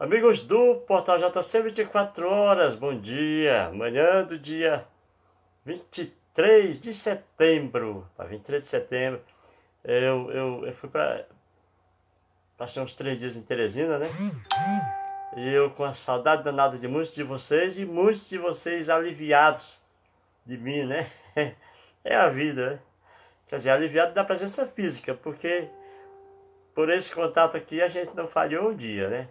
Amigos do Portal JC 24 horas, bom dia. Manhã do dia 23 de setembro, 23 tá, de setembro, eu, eu, eu fui para. Passei uns três dias em Teresina, né? E eu com a saudade danada de muitos de vocês e muitos de vocês aliviados de mim, né? É a vida, né? Quer dizer, aliviado da presença física, porque por esse contato aqui a gente não falhou um dia, né?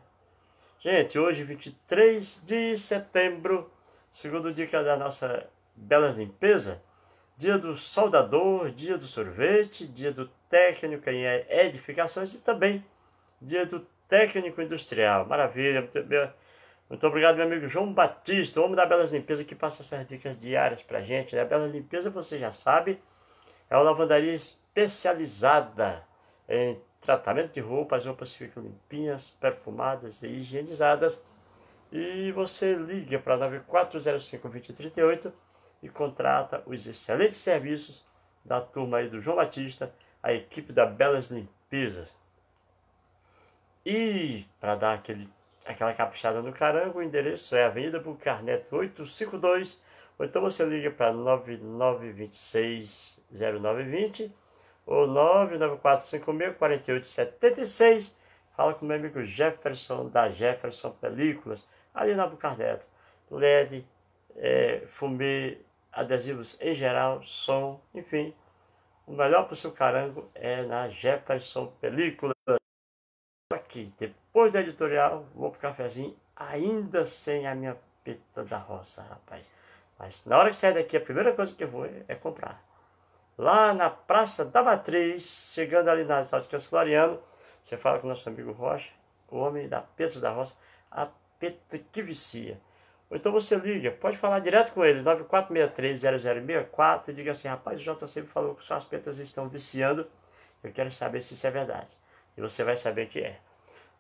Gente, hoje 23 de setembro, segundo dia é da nossa bela limpeza, dia do soldador, dia do sorvete, dia do técnico em edificações e também dia do técnico industrial. Maravilha, muito, muito obrigado, meu amigo João Batista, o homem da Belas Limpeza, que passa essas dicas diárias pra gente. Né? A Belas Limpeza, você já sabe, é uma lavandaria especializada em tratamento de roupas, roupas ficam limpinhas, perfumadas e higienizadas. E você liga para 9405-2038 e contrata os excelentes serviços da turma aí do João Batista, a equipe da Belas Limpezas. E para dar aquele, aquela caprichada no carango, o endereço é Avenida Bucarneto 852, ou então você liga para 9926 0920 ou 994564876. Fala com meu amigo Jefferson, da Jefferson Películas, ali na Bucardeto. LED, é, fumê, adesivos em geral, som, enfim. O melhor para o seu carango é na Jefferson Películas. Aqui, depois do editorial, vou pro cafezinho, ainda sem a minha pita da roça, rapaz. Mas na hora que sair daqui, a primeira coisa que eu vou é comprar lá na Praça da Matriz, chegando ali nas Óticas Floriano. Você fala com o nosso amigo Rocha, o homem da Petra da Roça, a Peta que vicia. Ou então você liga, pode falar direto com ele, 9463-0064, e diga assim, rapaz, o J sempre falou que suas petas estão viciando, eu quero saber se isso é verdade. E você vai saber que é.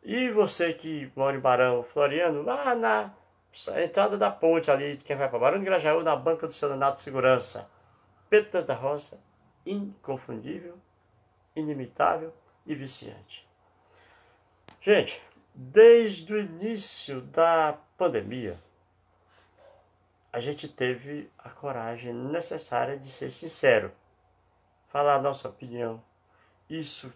E você que mora em Barão Floriano, lá na entrada da ponte ali, quem vai para Barão de Grajaú, na banca do seu Donato Segurança. Petas da Roça, inconfundível, inimitável e viciante. Gente, desde o início da pandemia, a gente teve a coragem necessária de ser sincero, falar a nossa opinião. Isso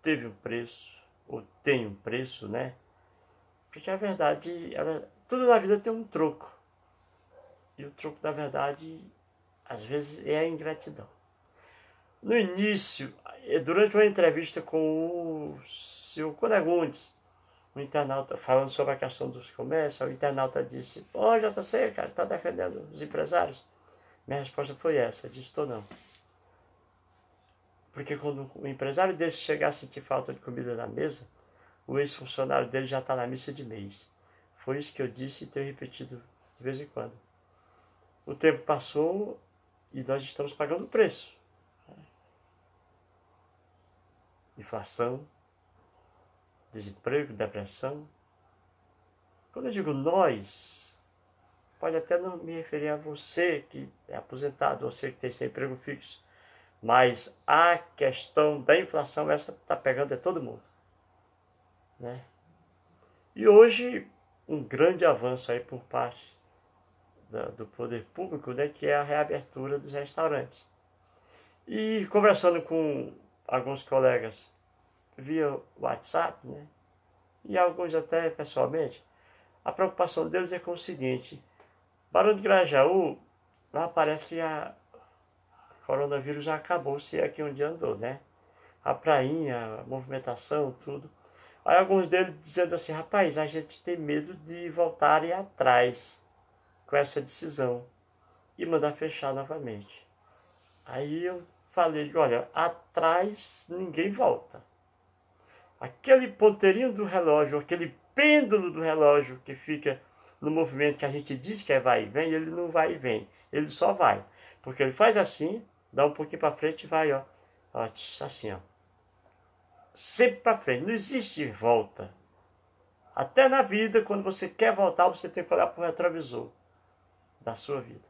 teve um preço, ou tem um preço, né? Porque a verdade, ela, tudo na vida tem um troco. E o troco, da verdade, às vezes é a ingratidão no início, eh, durante uma entrevista com o seu Conegundes, o internauta, falando sobre a questão dos comércios, o internauta disse, ô oh, JC, cara, está defendendo os empresários? Minha resposta foi essa, eu disse, estou não. Porque quando o empresário desse chegar a sentir falta de comida na mesa, o ex-funcionário dele já está na missa de mês. Foi isso que eu disse e tenho repetido de vez em quando. O tempo passou e nós estamos pagando o preço. inflação, desemprego, depressão. Quando eu digo nós, pode até não me referir a você que é aposentado, você que tem seu emprego fixo, mas a questão da inflação, essa está pegando é todo mundo. Né? E hoje, um grande avanço aí por parte do poder público, né, que é a reabertura dos restaurantes. E conversando com alguns colegas via WhatsApp, né? E alguns até pessoalmente. A preocupação deles é com o seguinte: Barão de Grajaú, lá parece que a coronavírus já acabou, se é que um dia andou, né? A prainha, a movimentação, tudo. Aí alguns deles dizendo assim: rapaz, a gente tem medo de voltarem atrás com essa decisão e mandar fechar novamente. Aí eu falei: olha, atrás ninguém volta. Aquele ponteirinho do relógio, aquele pêndulo do relógio que fica no movimento que a gente diz que é vai e vem, ele não vai e vem, ele só vai. Porque ele faz assim, dá um pouquinho para frente e vai, ó, ó assim, ó. Sempre para frente, não existe volta. Até na vida, quando você quer voltar, você tem que olhar para o retrovisor da sua vida.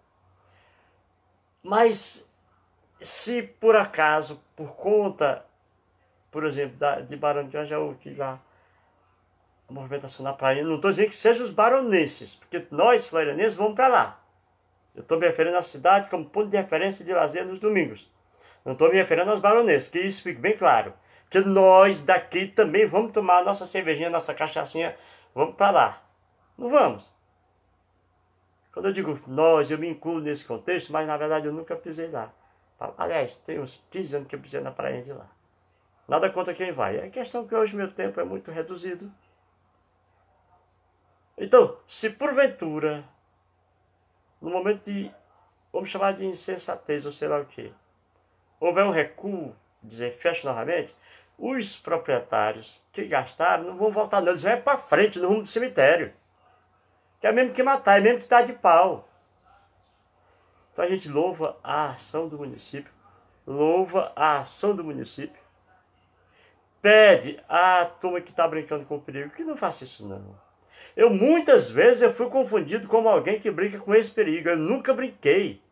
Mas se por acaso, por conta, por exemplo, da, de Barão de Ajaú, que lá a movimentação na praia, não estou dizendo que sejam os baronenses, porque nós, florianenses, vamos para lá. Eu estou me referindo à cidade como ponto de referência de lazer nos domingos. Não estou me referindo aos baronenses, que isso fique bem claro. Que nós daqui também vamos tomar a nossa cervejinha, nossa cachaçinha, vamos para lá. Não vamos. Quando eu digo nós, eu me incluo nesse contexto, mas na verdade eu nunca pisei lá. Aliás, tem uns anos que eu pisei na praia de lá. Nada contra quem vai. É questão que hoje meu tempo é muito reduzido. Então, se porventura, no momento de, vamos chamar de insensatez ou sei lá o que, houver um recuo, dizer, fecha novamente, os proprietários que gastaram não vão voltar não, eles vão é para frente, no rumo do cemitério. Que é mesmo que matar, é mesmo que estar tá de pau. Então a gente louva a ação do município, louva a ação do município, pede à turma que está brincando com o perigo que não faça isso não. Eu muitas vezes eu fui confundido como alguém que brinca com esse perigo. Eu nunca brinquei.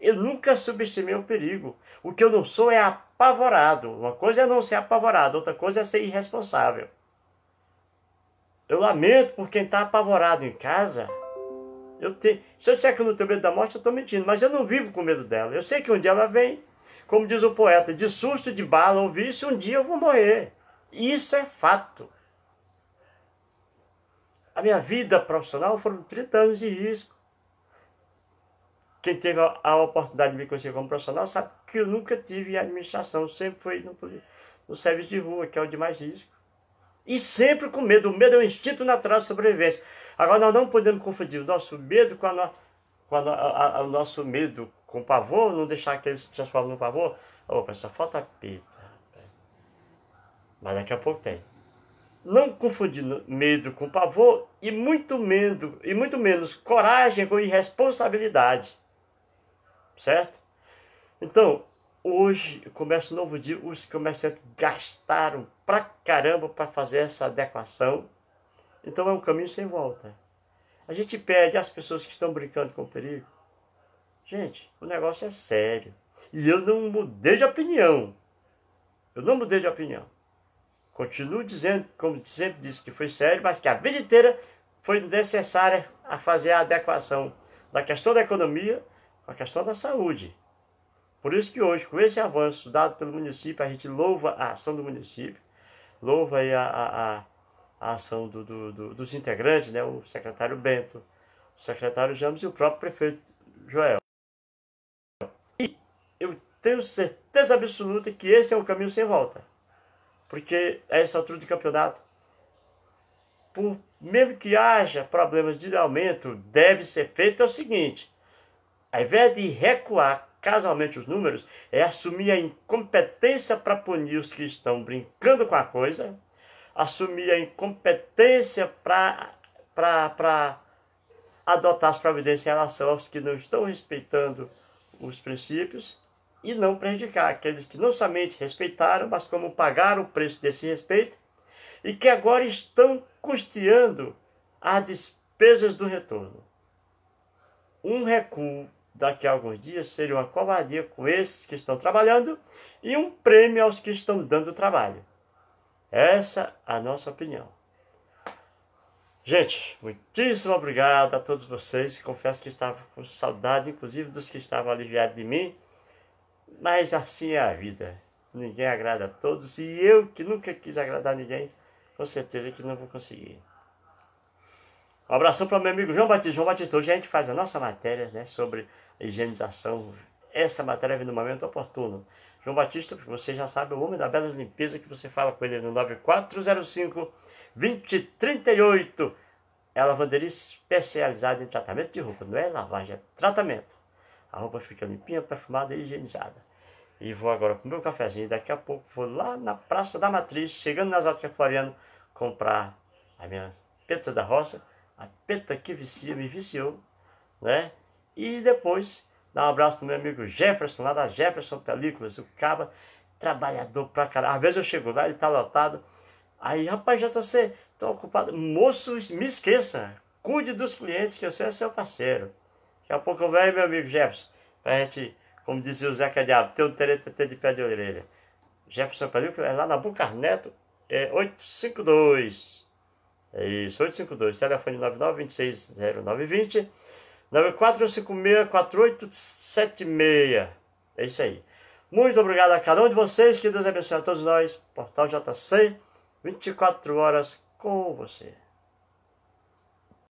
Eu nunca subestimei o perigo. O que eu não sou é apavorado. Uma coisa é não ser apavorado, outra coisa é ser irresponsável. Eu lamento por quem está apavorado em casa eu se eu disser que eu não tenho medo da morte, eu estou mentindo, mas eu não vivo com medo dela. Eu sei que um dia ela vem, como diz o poeta, de susto, de bala ou isso um dia eu vou morrer. Isso é fato. A minha vida profissional foram 30 anos de risco. Quem teve a oportunidade de me conhecer como profissional sabe que eu nunca tive administração, sempre foi no, no serviço de rua, que é o de mais risco. E sempre com medo. O medo é um instinto natural de sobrevivência. Agora, nós não podemos confundir o nosso medo com, a, com a, a, o nosso medo com pavor, não deixar que ele se transforme no pavor. Opa, só falta pita. Né? Mas daqui a pouco tem. Não confundindo medo com pavor e muito medo, e muito menos coragem com irresponsabilidade. Certo? Então, hoje começa um novo dia, os comerciantes gastaram pra caramba para fazer essa adequação então é um caminho sem volta. A gente pede às pessoas que estão brincando com o perigo. Gente, o negócio é sério. E eu não mudei de opinião. Eu não mudei de opinião. Continuo dizendo, como sempre disse, que foi sério, mas que a vida inteira foi necessária a fazer a adequação da questão da economia com a questão da saúde. Por isso que hoje, com esse avanço dado pelo município, a gente louva a ação do município, louva a, a a ação do, do, do, dos integrantes, né? o secretário Bento, o secretário James e o próprio prefeito Joel. E eu tenho certeza absoluta que esse é o caminho sem volta. Porque a essa altura de campeonato, por, mesmo que haja problemas de aumento, deve ser feito é o seguinte: ao invés de recuar casualmente os números, é assumir a incompetência para punir os que estão brincando com a coisa assumir a incompetência para adotar as providências em relação aos que não estão respeitando os princípios e não prejudicar aqueles que não somente respeitaram, mas como pagaram o preço desse respeito e que agora estão custeando as despesas do retorno. Um recuo daqui a alguns dias seria uma covardia com esses que estão trabalhando e um prêmio aos que estão dando trabalho. Essa é a nossa opinião. Gente, muitíssimo obrigado a todos vocês. Confesso que estava com saudade, inclusive dos que estavam aliviados de mim. Mas assim é a vida. Ninguém agrada a todos e eu que nunca quis agradar ninguém, com certeza que não vou conseguir. Um abração para o meu amigo João Batista. João Batista, hoje a gente faz a nossa matéria né, sobre higienização. Essa matéria vem no momento oportuno. João Batista, você já sabe, o homem da bela limpeza que você fala com ele no 9405 2038. É a lavanderia especializada em tratamento de roupa, não é lavagem, é tratamento. A roupa fica limpinha, perfumada e higienizada. E vou agora o meu cafezinho. Daqui a pouco vou lá na Praça da Matriz, chegando nas Altas Floriano, comprar a minha peta da roça, a peta que vicia, me viciou, né? E depois Dá um abraço pro meu amigo Jefferson, lá da Jefferson Películas, o Caba, trabalhador pra caralho. Às vezes eu chego lá, ele tá lotado. Aí, rapaz, já tô ocupado. Moço, me esqueça. Cuide dos clientes, que eu sou é seu parceiro. Daqui a pouco eu venho, meu amigo Jefferson, pra gente, como dizia o Zeca Diabo, ter um teretetê de pé de orelha. Jefferson Película é lá na Bucar Neto, é 852. É isso, 852, telefone 99260920. 94156-4876. É isso aí. Muito obrigado a cada um de vocês. Que Deus abençoe a todos nós. Portal JC, 24 horas com você.